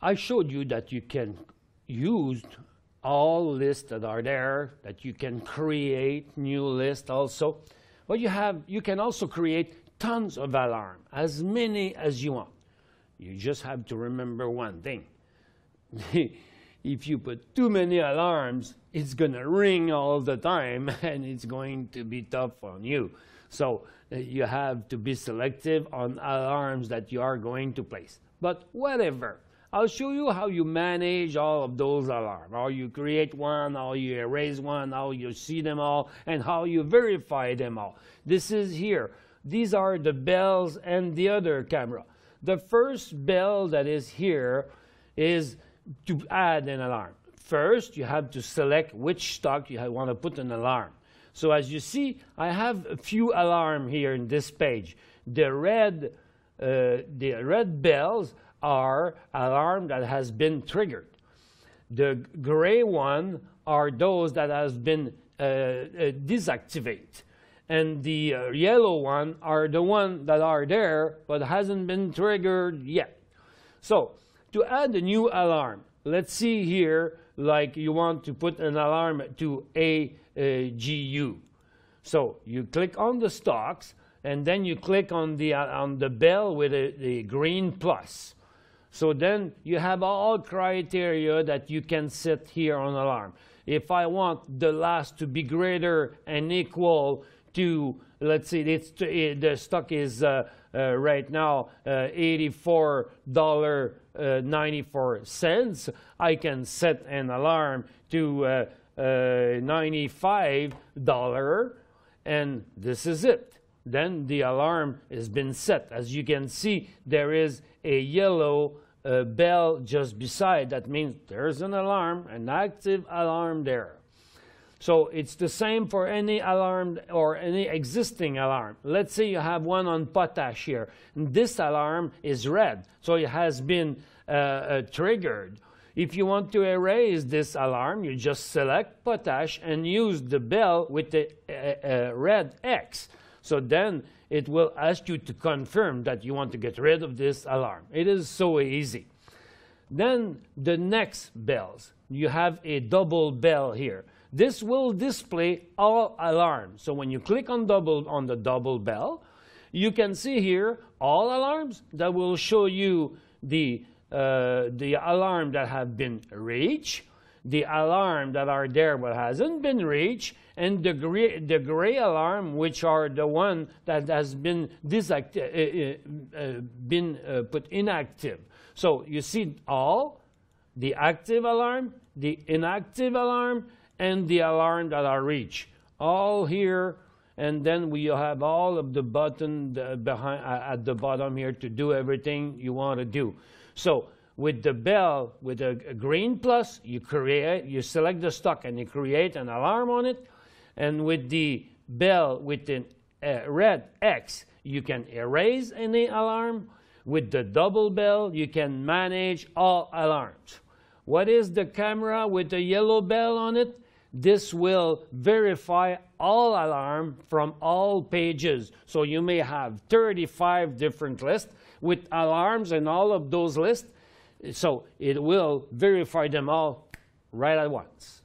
I showed you that you can use all lists that are there, that you can create new lists also. But you, have, you can also create tons of alarm, as many as you want. You just have to remember one thing. if you put too many alarms, it's going to ring all the time and it's going to be tough on you. So uh, you have to be selective on alarms that you are going to place. But whatever, I'll show you how you manage all of those alarms, how you create one, how you erase one, how you see them all, and how you verify them all. This is here. These are the bells and the other camera. The first bell that is here is to add an alarm. First, you have to select which stock you want to put an alarm. So as you see, I have a few alarm here in this page. The red, uh, the red bells are alarm that has been triggered. The gray one are those that has been uh, uh deactivated. And the uh, yellow one are the one that are there but hasn't been triggered yet. So to add a new alarm, let's see here, like you want to put an alarm to AGU. so you click on the stocks and then you click on the, uh, on the bell with a, the green plus. So then you have all criteria that you can set here on alarm. If I want the last to be greater and equal to, let's see, it's, it, eh, the stock is uh, uh, right now uh, $84.94, I can set an alarm to uh, uh, $95, and this is it then the alarm has been set. As you can see, there is a yellow uh, bell just beside. That means there's an alarm, an active alarm there. So it's the same for any alarm or any existing alarm. Let's say you have one on potash here. This alarm is red, so it has been uh, uh, triggered. If you want to erase this alarm, you just select potash and use the bell with the uh, uh red X. So then it will ask you to confirm that you want to get rid of this alarm. It is so easy. Then the next bells, you have a double bell here. This will display all alarms. So when you click on, double, on the double bell, you can see here all alarms that will show you the, uh, the alarm that have been reached, the alarm that are there but hasn't been reached, and the gray, the gray alarm, which are the one that has been, disacti- uh, uh, uh, been uh, put inactive. So you see all, the active alarm, the inactive alarm, and the alarm that are reached. All here, and then we have all of the button the behind, uh, at the bottom here to do everything you want to do. So with the bell, with a, a green plus, you create, you select the stock and you create an alarm on it. And with the bell with a uh, red X, you can erase any alarm. With the double bell, you can manage all alarms. What is the camera with the yellow bell on it? This will verify all alarm from all pages. So you may have 35 different lists with alarms in all of those lists. So it will verify them all right at once.